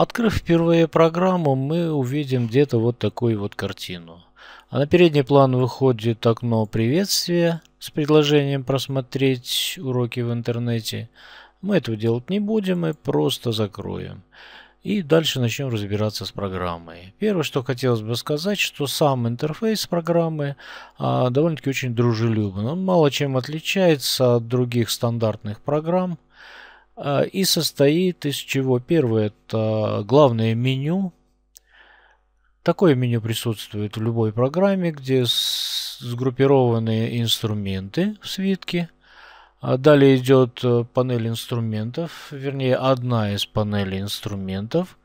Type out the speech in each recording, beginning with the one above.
Открыв впервые программу, мы увидим где-то вот такую вот картину. А на передний план выходит окно приветствия с предложением просмотреть уроки в интернете. Мы этого делать не будем и просто закроем. И дальше начнем разбираться с программой. Первое, что хотелось бы сказать, что сам интерфейс программы а, довольно-таки очень дружелюбен. Он мало чем отличается от других стандартных программ. А, и состоит из чего? Первое – это главное меню. Такое меню присутствует в любой программе, где сгруппированы инструменты в свитке. А далее идет э, панель инструментов, вернее одна из панелей инструментов.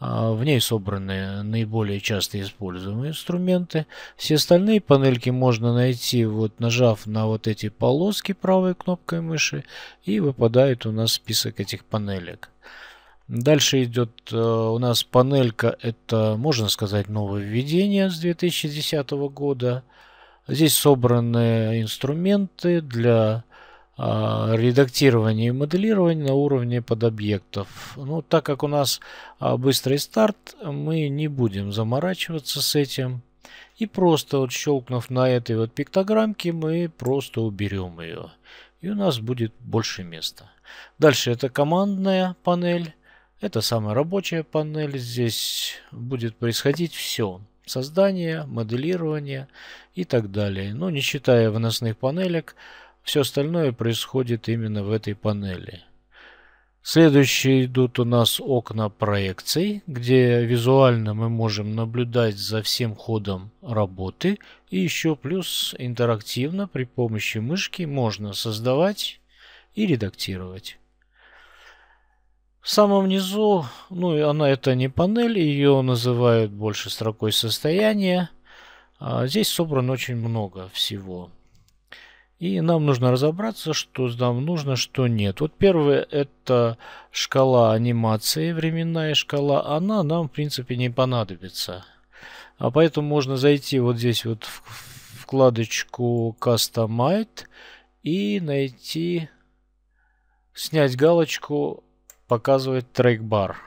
А, в ней собраны наиболее часто используемые инструменты. Все остальные панельки можно найти, вот нажав на вот эти полоски правой кнопкой мыши, и выпадает у нас список этих панелек. Дальше идет э, у нас панелька, это, можно сказать, нововведение с 2010 года. Здесь собраны инструменты для а, редактирование и моделирование на уровне подобъектов. Ну, так как у нас а, быстрый старт, мы не будем заморачиваться с этим. И просто вот щелкнув на этой вот пиктограммке, мы просто уберем ее. И у нас будет больше места. Дальше это командная панель. Это самая рабочая панель. Здесь будет происходить все создание, моделирование и так далее. Но ну, не считая выносных панелек, все остальное происходит именно в этой панели. Следующие идут у нас окна проекций, где визуально мы можем наблюдать за всем ходом работы. И еще плюс интерактивно при помощи мышки можно создавать и редактировать. В самом низу, ну она это не панель, ее называют больше строкой состояния. А здесь собрано очень много всего. И нам нужно разобраться, что нам нужно, что нет. Вот первое это шкала анимации, временная шкала. Она нам, в принципе, не понадобится. А поэтому можно зайти вот здесь вот в вкладочку Customize и найти, снять галочку показывать трекбар».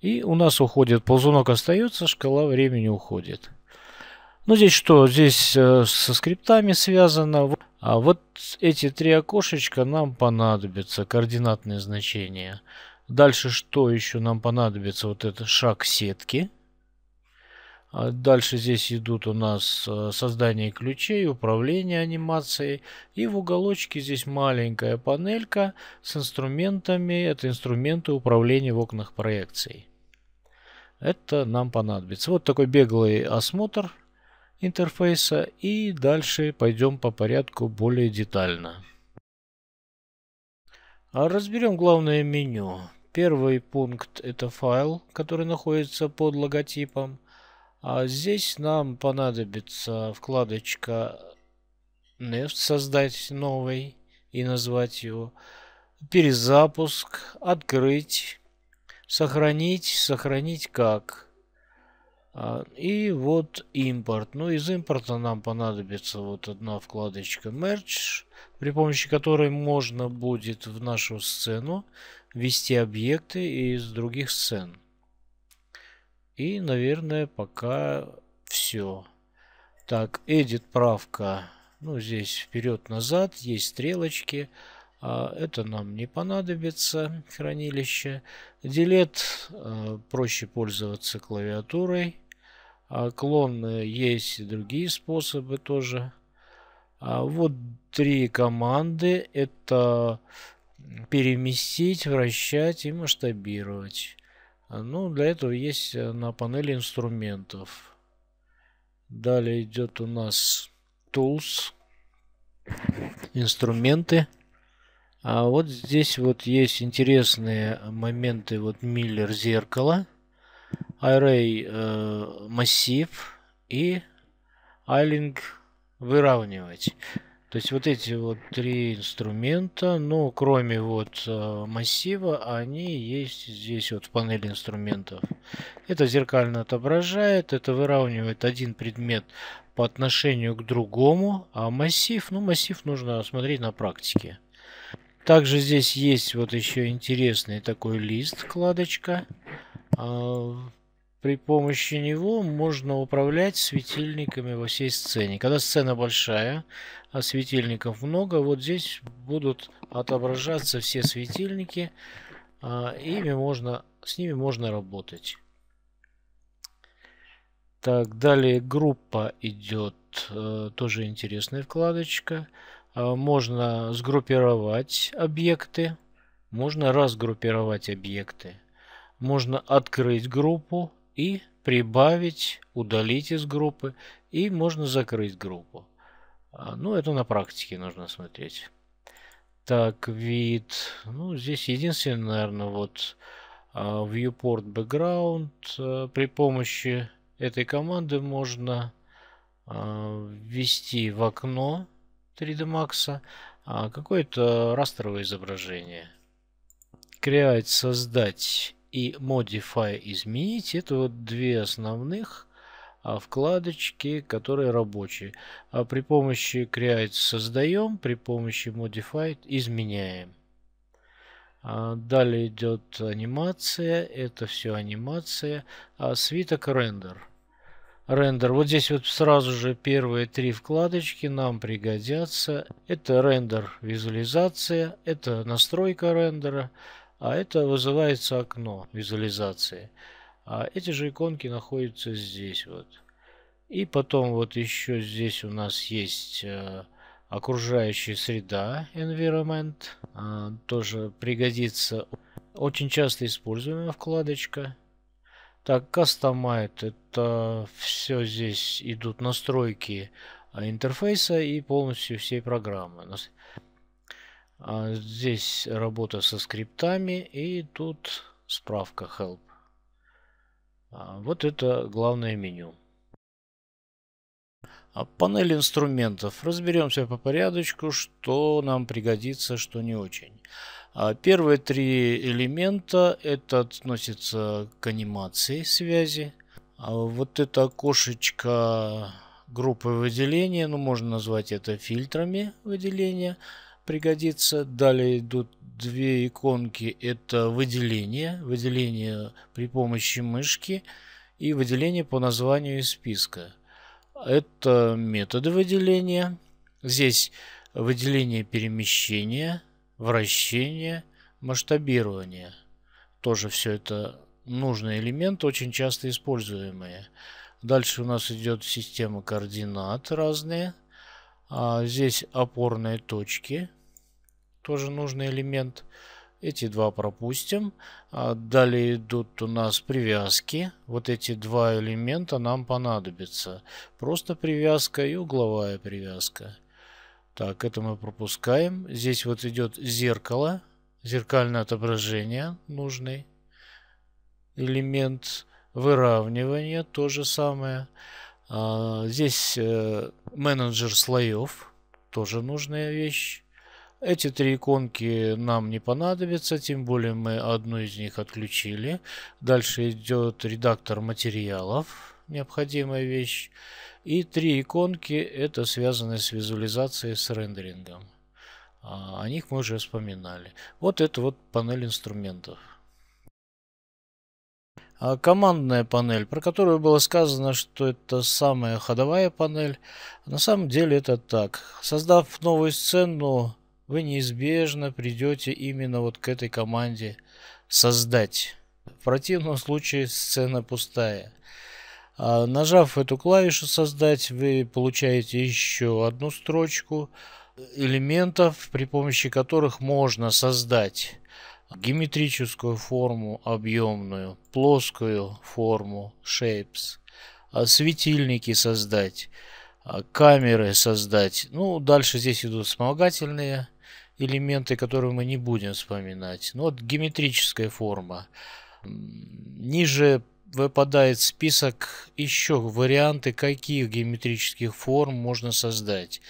И у нас уходит ползунок остается, шкала времени уходит. Ну, здесь что? Здесь э, со скриптами связано. А вот эти три окошечка нам понадобятся, координатные значения. Дальше что еще нам понадобится? Вот это шаг сетки. А дальше здесь идут у нас э, создание ключей, управление анимацией. И в уголочке здесь маленькая панелька с инструментами. Это инструменты управления в окнах проекций. Это нам понадобится. Вот такой беглый осмотр интерфейса и дальше пойдем по порядку более детально. А разберем главное меню. Первый пункт это файл, который находится под логотипом. А здесь нам понадобится вкладочка Neft создать новый и назвать его. Перезапуск, открыть, сохранить, сохранить как. А, и вот импорт. Ну, из импорта нам понадобится вот одна вкладочка Merge, при помощи которой можно будет в нашу сцену ввести объекты из других сцен. И, наверное, пока все. Так, edit правка. Ну, здесь вперед-назад, есть стрелочки. А, это нам не понадобится, хранилище. Delete, а, проще пользоваться клавиатурой. А, клон есть другие способы тоже. А, вот три команды. Это переместить, вращать и масштабировать. А, ну, для этого есть э, на панели инструментов. Далее идет у нас Tools, инструменты. А вот здесь вот есть интересные моменты. Вот миллер зеркала array э, массив и isling выравнивать. То есть вот эти вот три инструмента, ну, кроме вот э, массива, они есть здесь вот в панели инструментов. Это зеркально отображает, это выравнивает один предмет по отношению к другому, а массив, ну, массив нужно смотреть на практике. Также здесь есть вот еще интересный такой лист, вкладочка. Э, при помощи него можно управлять светильниками во всей сцене. Когда сцена большая, а светильников много, вот здесь будут отображаться все светильники. А, ими можно, с ними можно работать. Так, далее группа идет, э, тоже интересная вкладочка. А, можно сгруппировать объекты, можно разгруппировать объекты. Можно открыть группу, и прибавить, удалить из группы, и можно закрыть группу. А, ну, это на практике нужно смотреть. Так, вид. Ну, здесь единственное, наверное, вот а, viewport background. Э, при помощи этой команды можно а, ввести в окно 3D Max какое-то растровое изображение. Create, создать и Modify изменить. Это вот две основных а, вкладочки, которые рабочие. А при помощи Create создаем, при помощи Modify изменяем. А, далее идет анимация, это все анимация. А свиток Render Рендер. Вот здесь вот сразу же первые три вкладочки нам пригодятся. Это рендер визуализация, это настройка рендера, а это вызывается окно визуализации. А эти же иконки находятся здесь вот. И потом вот еще здесь у нас есть э, окружающая среда, environment, э, тоже пригодится. Очень часто используемая вкладочка. Так, Customize, это все здесь идут настройки а, интерфейса и полностью всей программы. А здесь работа со скриптами и тут справка help. А, вот это главное меню. А панель инструментов. Разберемся по порядочку, что нам пригодится, что не очень. первые три элемента это относится к анимации связи. вот это окошечко группы выделения, ну можно назвать это фильтрами выделения пригодится. Далее идут две иконки. Это выделение. Выделение при помощи мышки и выделение по названию из списка. Это методы выделения. Здесь выделение перемещения, вращение, масштабирование. Тоже все это нужный элемент, очень часто используемые. Дальше у нас идет система координат разные. А здесь опорные точки тоже нужный элемент. Эти два пропустим. А далее идут у нас привязки. Вот эти два элемента нам понадобятся. Просто привязка и угловая привязка. Так, это мы пропускаем. Здесь вот идет зеркало. Зеркальное отображение нужный элемент. Выравнивание то же самое. А, здесь э, менеджер слоев. Тоже нужная вещь. Эти три иконки нам не понадобятся, тем более мы одну из них отключили. Дальше идет редактор материалов, необходимая вещь. И три иконки, это связаны с визуализацией, с рендерингом. А, о них мы уже вспоминали. Вот это вот панель инструментов. А, командная панель, про которую было сказано, что это самая ходовая панель. На самом деле это так. Создав новую сцену, вы неизбежно придете именно вот к этой команде «Создать». В противном случае сцена пустая. А, нажав эту клавишу «Создать», вы получаете еще одну строчку элементов, при помощи которых можно создать геометрическую форму объемную, плоскую форму shapes, а, светильники создать, а, камеры создать. Ну, дальше здесь идут вспомогательные элементы, которые мы не будем вспоминать. Ну, вот геометрическая форма. Ниже выпадает список еще варианты, каких геометрических форм можно создать.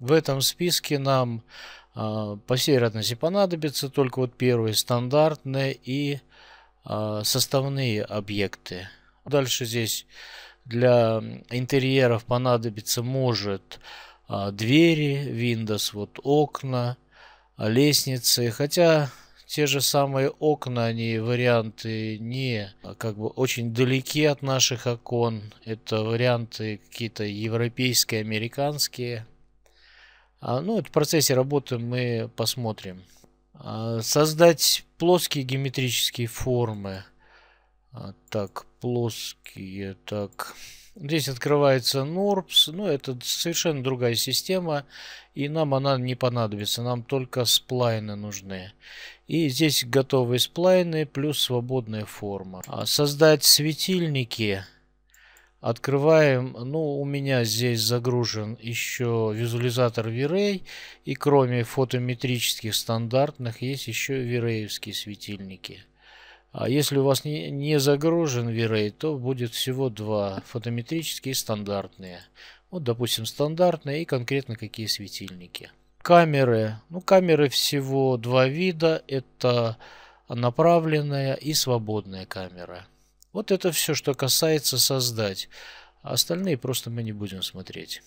В этом списке нам а, по всей вероятности понадобится только вот первые стандартные и а, составные объекты. Дальше здесь для интерьеров понадобится может а, двери, Windows, вот окна, лестницы, хотя те же самые окна, они варианты не а как бы очень далеки от наших окон. Это варианты какие-то европейские, американские. А, ну, это в процессе работы мы посмотрим. А, создать плоские геометрические формы. А, так, плоские, так... Здесь открывается NURBS, но ну, это совершенно другая система, и нам она не понадобится, нам только сплайны нужны. И здесь готовые сплайны плюс свободная форма. А создать светильники. Открываем, ну у меня здесь загружен еще визуализатор V-Ray, и кроме фотометрических стандартных есть еще V-Ray'евские светильники. А если у вас не, не загружен V-Ray, то будет всего два, фотометрические и стандартные. Вот, допустим, стандартные и конкретно какие светильники. Камеры. Ну, камеры всего два вида. Это направленная и свободная камера. Вот это все, что касается создать. А остальные просто мы не будем смотреть.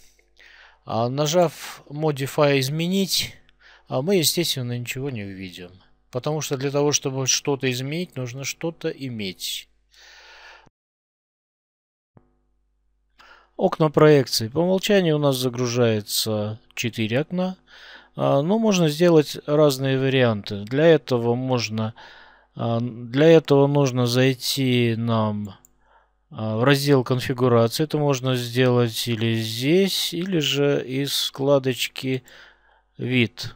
А нажав Modify изменить, а мы, естественно, ничего не увидим. Потому что для того, чтобы что-то изменить, нужно что-то иметь. Окна проекции. По умолчанию у нас загружается 4 окна. А, Но ну, можно сделать разные варианты. Для этого можно... А, для этого нужно зайти нам а, в раздел конфигурации. Это можно сделать или здесь, или же из вкладочки вид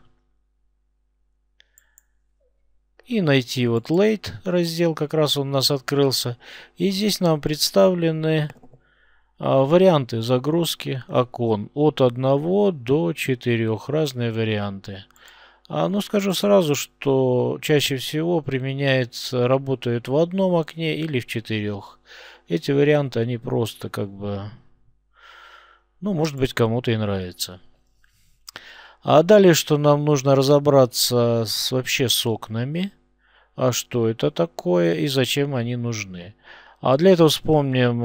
и найти вот late раздел, как раз он у нас открылся. И здесь нам представлены а, варианты загрузки окон от 1 до 4, разные варианты. А, ну скажу сразу, что чаще всего применяется, работает в одном окне или в четырех. Эти варианты, они просто как бы, ну может быть кому-то и нравятся. А далее, что нам нужно разобраться с, вообще с окнами. А что это такое и зачем они нужны. А для этого вспомним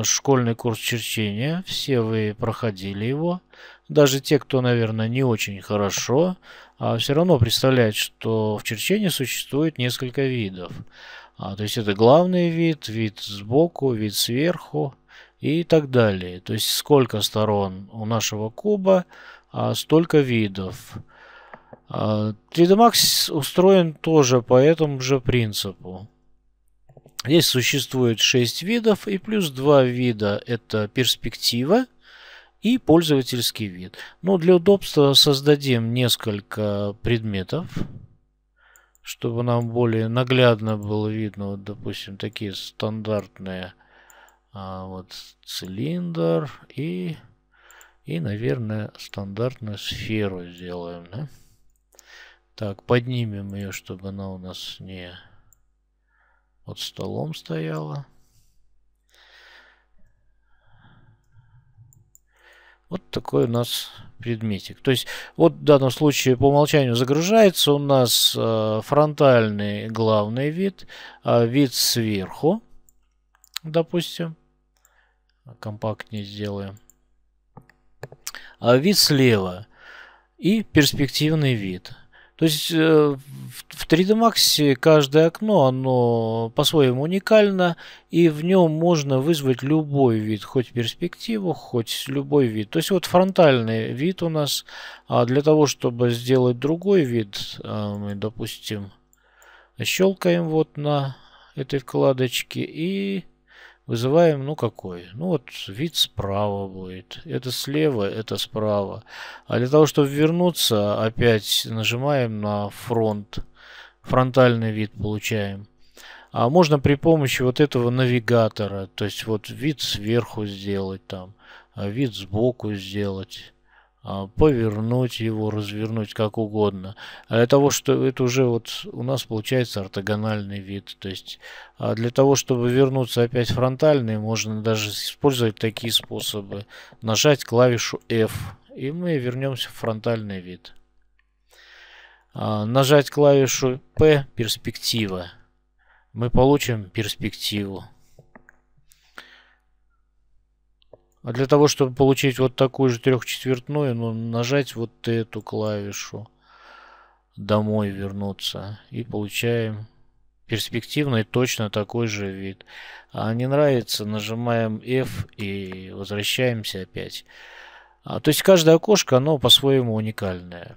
э, школьный курс черчения. Все вы проходили его. Даже те, кто, наверное, не очень хорошо, а все равно представляют, что в черчении существует несколько видов. А, то есть это главный вид, вид сбоку, вид сверху, и так далее. То есть сколько сторон у нашего куба, а столько видов. 3D а, Max устроен тоже по этому же принципу. Здесь существует 6 видов и плюс 2 вида это перспектива и пользовательский вид. Но для удобства создадим несколько предметов, чтобы нам более наглядно было видно, вот, допустим, такие стандартные а, вот цилиндр и, и, наверное, стандартную сферу сделаем, да? Так, поднимем ее, чтобы она у нас не под столом стояла. Вот такой у нас предметик. То есть, вот в данном случае по умолчанию загружается у нас э, фронтальный главный вид, э, вид сверху, допустим компактнее сделаем. А вид слева и перспективный вид. То есть э, в 3D Max каждое окно, оно по-своему уникально, и в нем можно вызвать любой вид, хоть перспективу, хоть любой вид. То есть вот фронтальный вид у нас, а для того, чтобы сделать другой вид, э, мы, допустим, щелкаем вот на этой вкладочке и Вызываем, ну какой? Ну вот вид справа будет. Это слева, это справа. А для того, чтобы вернуться, опять нажимаем на фронт. Фронтальный вид получаем. А можно при помощи вот этого навигатора, то есть вот вид сверху сделать там, а вид сбоку сделать. А, повернуть его, развернуть как угодно. А для того, что это уже вот у нас получается ортогональный вид. То есть а для того, чтобы вернуться опять фронтальный, можно даже использовать такие способы. Нажать клавишу F, и мы вернемся в фронтальный вид. Нажать клавишу P, перспектива. Мы получим перспективу. А для того, чтобы получить вот такую же трехчетвертную, ну, нажать вот эту клавишу «Домой вернуться» и получаем перспективный точно такой же вид. А не нравится, нажимаем F и возвращаемся опять. А, то есть каждое окошко, оно по-своему уникальное.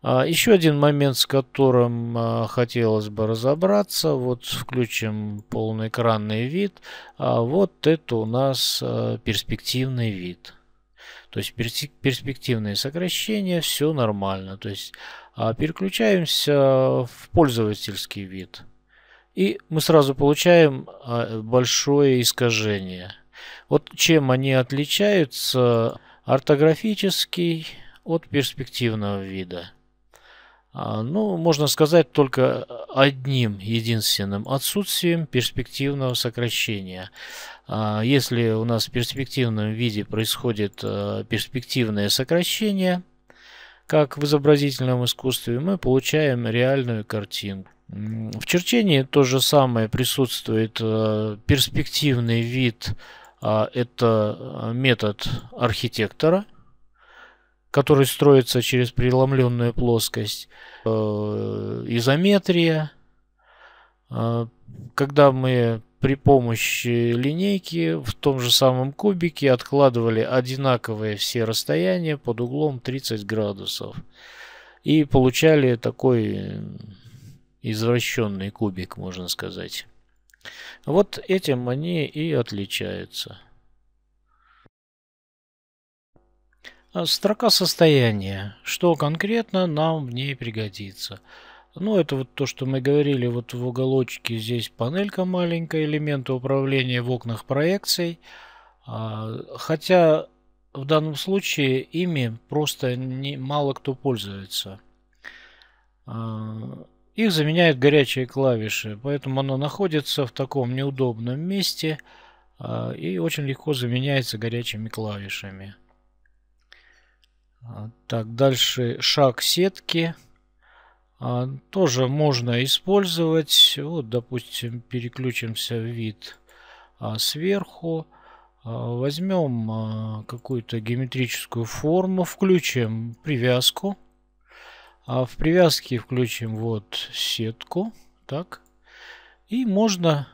А, Еще один момент, с которым а, хотелось бы разобраться. Вот включим полноэкранный вид. А, вот это у нас перспективный вид. То есть перспективные сокращения, все нормально. То есть переключаемся в пользовательский вид. И мы сразу получаем большое искажение. Вот чем они отличаются ортографический от перспективного вида. А, ну, можно сказать, только одним единственным отсутствием перспективного сокращения. А, если у нас в перспективном виде происходит э, перспективное сокращение, как в изобразительном искусстве, мы получаем реальную картинку. В черчении то же самое присутствует э, перспективный вид, а, это э, метод архитектора – который строится через преломленную плоскость, э, изометрия, э, когда мы при помощи линейки в том же самом кубике откладывали одинаковые все расстояния под углом 30 градусов и получали такой извращенный кубик, можно сказать. Вот этим они и отличаются. А строка состояния. Что конкретно нам в ней пригодится. Ну, это вот то, что мы говорили, вот в уголочке здесь панелька маленькая, элементы управления в окнах проекций. А, хотя в данном случае ими просто не, мало кто пользуется. А, их заменяют горячие клавиши, поэтому оно находится в таком неудобном месте и очень легко заменяется горячими клавишами. А, так, дальше шаг сетки. А, тоже можно использовать. Вот, допустим, переключимся в вид а, сверху. Возьмем какую-то геометрическую форму, включим привязку. В привязке включим вот сетку. Так. И можно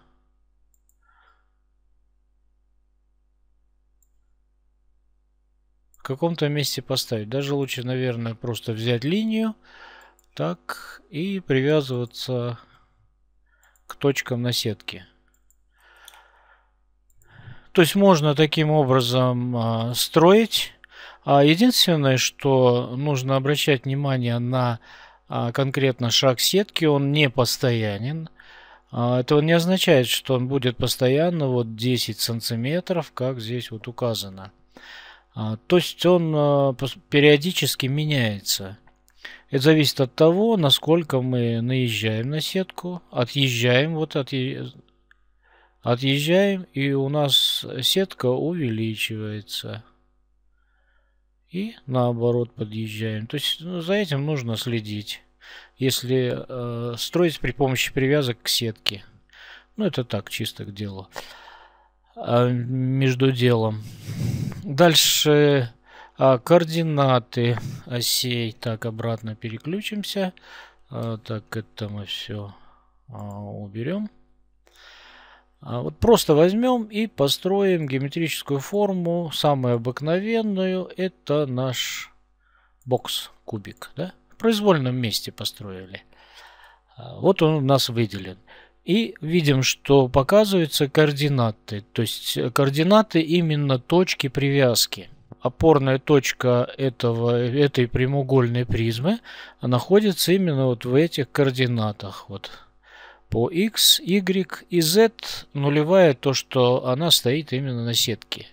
каком-то месте поставить. Даже лучше, наверное, просто взять линию. Так, и привязываться к точкам на сетке. То есть можно таким образом а, строить. А единственное, что нужно обращать внимание на а, конкретно шаг сетки, он не постоянен. Это не означает, что он будет постоянно вот 10 сантиметров, как здесь вот указано. А, то есть он а, периодически меняется. Это зависит от того, насколько мы наезжаем на сетку, отъезжаем, вот отъезжаем, отъезжаем и у нас сетка увеличивается. И наоборот подъезжаем. То есть ну, за этим нужно следить, если э, строить при помощи привязок к сетке. Ну это так, чисто к делу. А, между делом. Дальше а, координаты осей. Так, обратно переключимся. А, так, это мы все уберем. Вот просто возьмем и построим геометрическую форму, самую обыкновенную. Это наш бокс, кубик. Да? В произвольном месте построили. Вот он у нас выделен. И видим, что показываются координаты, то есть э, координаты именно точки привязки. Опорная точка этого, этой прямоугольной призмы находится именно вот в этих координатах. Вот по x, y и z нулевая то, что она стоит именно на сетке.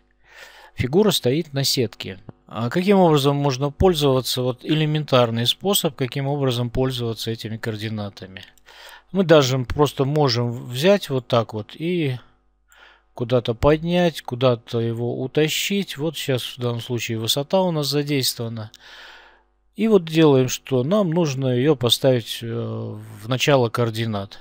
Фигура стоит на сетке. А каким образом можно пользоваться, вот элементарный способ, каким образом пользоваться этими координатами. Мы даже просто можем взять вот так вот и куда-то поднять, куда-то его утащить. Вот сейчас в данном случае высота у нас задействована. И вот делаем, что нам нужно ее поставить э, в начало координат.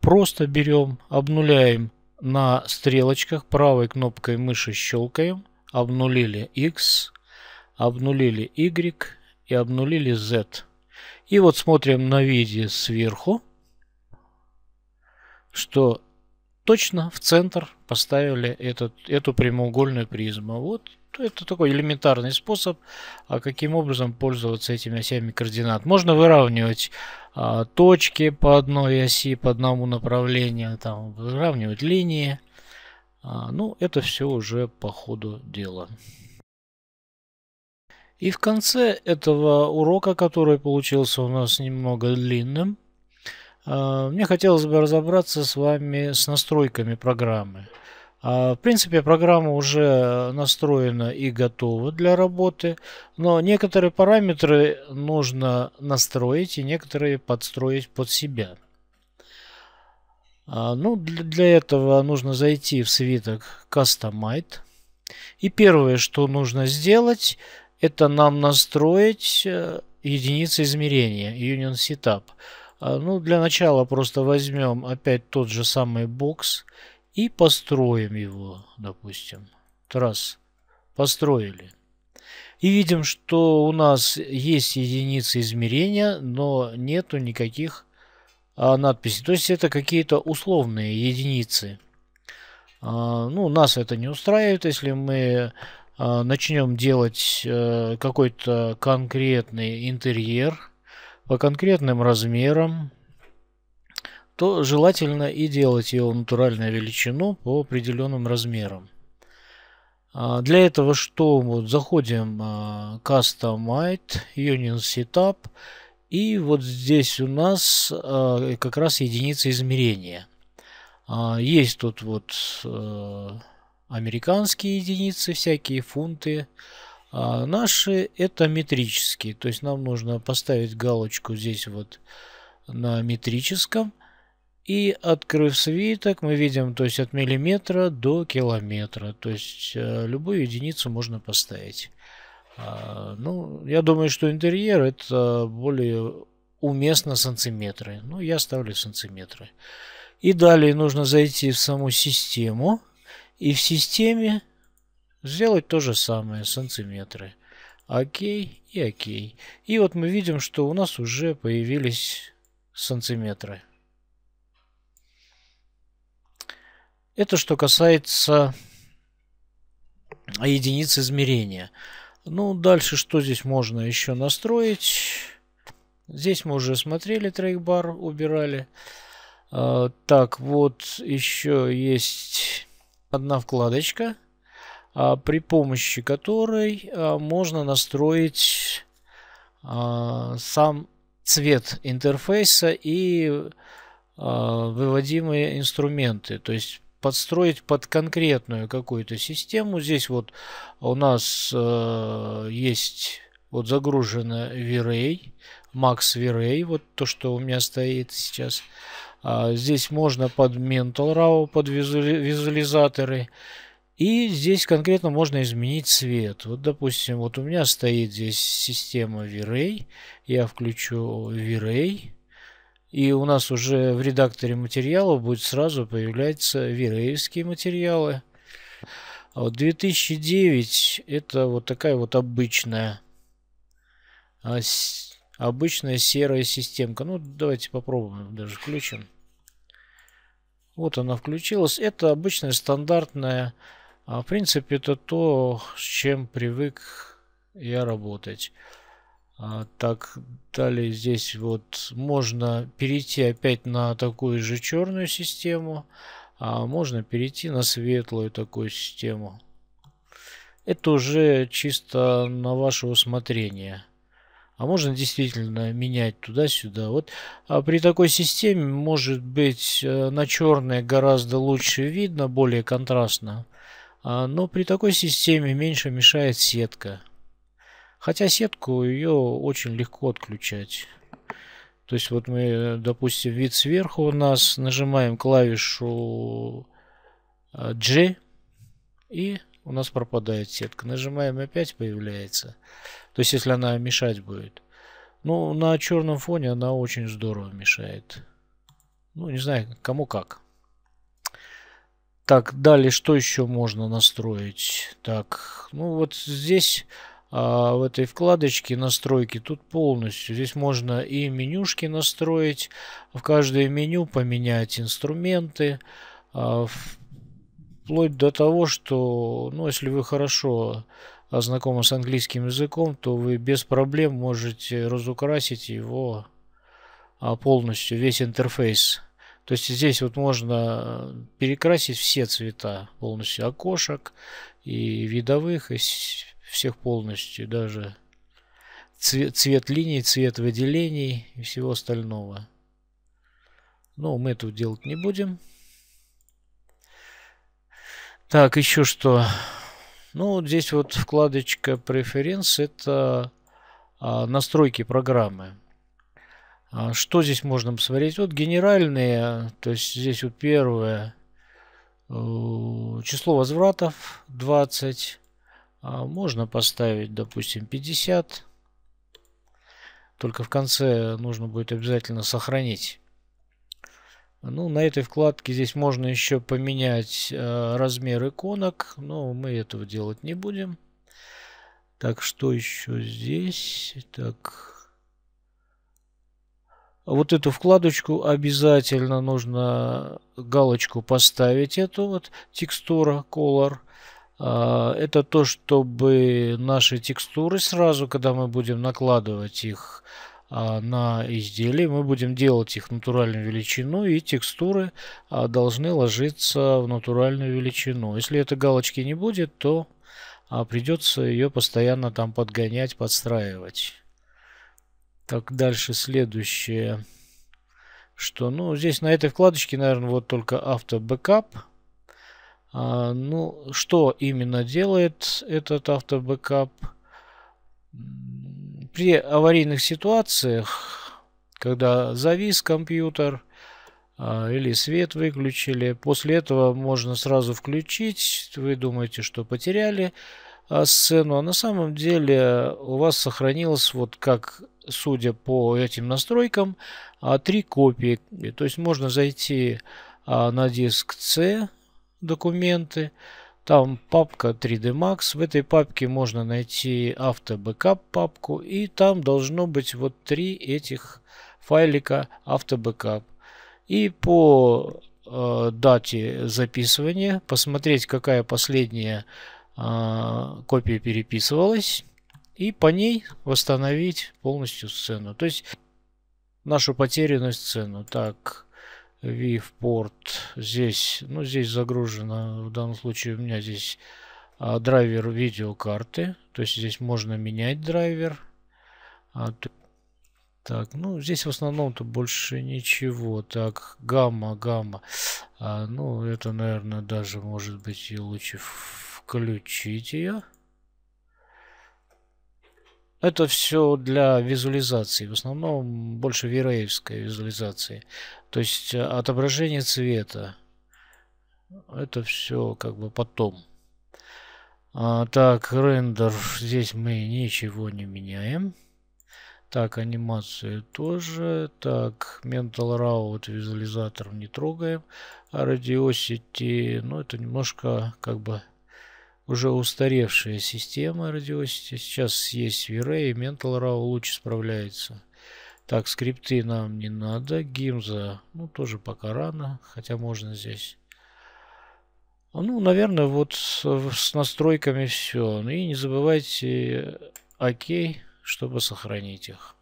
Просто берем, обнуляем на стрелочках, правой кнопкой мыши щелкаем, обнулили X, обнулили Y и обнулили Z. И вот смотрим на виде сверху что точно в центр поставили этот, эту прямоугольную призму. Вот это такой элементарный способ, а каким образом пользоваться этими осями координат. Можно выравнивать а, точки по одной оси, по одному направлению, там, выравнивать линии. А, ну, это все уже по ходу дела. И в конце этого урока, который получился у нас немного длинным, а, мне хотелось бы разобраться с вами с настройками программы. А, в принципе, программа уже настроена и готова для работы, но некоторые параметры нужно настроить и некоторые подстроить под себя. А, ну, для этого нужно зайти в свиток Customize. И первое, что нужно сделать, это нам настроить э, единицы измерения Union Setup. А, ну, для начала просто возьмем опять тот же самый бокс и построим его, допустим. Раз. Построили. И видим, что у нас есть единицы измерения, но нету никаких а, надписей. То есть это какие-то условные единицы. А, ну, нас это не устраивает, если мы а, начнем делать а, какой-то конкретный интерьер – по конкретным размерам, то желательно и делать его натуральную величину по определенным размерам. А, для этого что? Вот заходим а, Customite, Union Setup, и вот здесь у нас а, как раз единица измерения. Есть тут вот американские единицы всякие, фунты, фунты а наши это метрические, то есть нам нужно поставить галочку здесь вот на метрическом. И открыв свиток, мы видим, то есть от миллиметра до километра. То есть э, любую единицу можно поставить. А, ну, я думаю, что интерьер это более уместно сантиметры. Ну, я ставлю сантиметры. И далее нужно зайти в саму систему. И в системе Сделать то же самое, сантиметры. Окей и окей. И вот мы видим, что у нас уже появились сантиметры. Это что касается единиц измерения. Ну, дальше что здесь можно еще настроить? Здесь мы уже смотрели трейкбар, убирали. А, так, вот еще есть одна вкладочка – а, при помощи которой а, можно настроить а, сам цвет интерфейса и выводимые инструменты. То есть подстроить под конкретную какую-то систему. Здесь вот у нас э, есть вот загружена V-Ray, Max V-Ray, вот то, что у меня стоит сейчас. Здесь можно под Mental RAW, под визуализаторы. И здесь конкретно можно изменить цвет. Вот, допустим, вот у меня стоит здесь система V-Ray. Я включу V-Ray. И у нас уже в редакторе материалов будет сразу появляться v материалы. А вот 2009 это вот такая вот обычная а, обычная серая системка. Ну, давайте попробуем, даже включим. Вот она включилась. Это обычная стандартная а в принципе, это то, с чем привык я работать. А, так, далее здесь вот можно перейти опять на такую же черную систему, а можно перейти на светлую такую систему. Это уже чисто на ваше усмотрение. А можно действительно менять туда-сюда. Вот а при такой системе, может быть, э, на черное гораздо лучше видно, более контрастно. А, но при такой системе меньше мешает сетка. Хотя сетку ее очень легко отключать. То есть вот мы, допустим, вид сверху у нас, нажимаем клавишу а, G и у нас пропадает сетка. Нажимаем опять, появляется. То есть если она мешать будет. Ну, на черном фоне она очень здорово мешает. Ну, не знаю, кому как. Так, далее что еще можно настроить? Так, ну вот здесь а, в этой вкладочке настройки тут полностью. Здесь можно и менюшки настроить, в каждое меню поменять инструменты, а, вплоть до того, что, ну, если вы хорошо а, знакомы с английским языком, то вы без проблем можете разукрасить его а, полностью, весь интерфейс. То есть здесь вот можно перекрасить все цвета полностью окошек и видовых, и всех полностью, даже цвет, цвет линий, цвет выделений и всего остального. Но ну, мы этого делать не будем. Так, еще что. Ну, вот здесь вот вкладочка Preference это а, настройки программы. А что здесь можно посмотреть? Вот генеральные, то есть здесь вот первое э, число возвратов 20. А можно поставить, допустим, 50. Только в конце нужно будет обязательно сохранить. Ну, на этой вкладке здесь можно еще поменять э, размер иконок, но мы этого делать не будем. Так, что еще здесь? Так, вот эту вкладочку обязательно нужно галочку поставить, эту вот текстура Color. А, это то, чтобы наши текстуры сразу, когда мы будем накладывать их а, на изделие, мы будем делать их натуральную величину, и текстуры а, должны ложиться в натуральную величину. Если этой галочки не будет, то придется ее постоянно там подгонять, подстраивать. Так, дальше следующее. Что, ну, здесь на этой вкладочке, наверное, вот только автобэкап. А, ну, что именно делает этот автобэкап? При аварийных ситуациях, когда завис компьютер, а, или свет выключили. После этого можно сразу включить. Вы думаете, что потеряли а, сцену, а на самом деле у вас сохранилось вот как судя по этим настройкам, а, три копии. То есть можно зайти а, на диск C, документы, там папка 3D Max. В этой папке можно найти автобэкап папку. И там должно быть вот три этих файлика автобэкап. И по э, дате записывания посмотреть, какая последняя э, копия переписывалась и по ней восстановить полностью сцену. То есть нашу потерянную сцену. Так, VivPort здесь, ну здесь загружено, в данном случае у меня здесь а, драйвер видеокарты. То есть здесь можно менять драйвер. А, так, ну здесь в основном-то больше ничего. Так, гамма, гамма. А, ну это, наверное, даже может быть и лучше включить ее. Это все для визуализации, в основном больше вереевской визуализации. То есть э, отображение цвета. Это все как бы потом. А, так, рендер. Здесь мы ничего не меняем. Так, анимацию тоже. Так, Mental Route визуализатор не трогаем. А Radiosity, ну это немножко как бы уже устаревшая система радиосити. Сейчас есть V-Ray, Mental RAW лучше справляется. Так, скрипты нам не надо. Гимза, ну, тоже пока рано, хотя можно здесь. Ну, наверное, вот с настройками все. ну И не забывайте окей, чтобы сохранить их.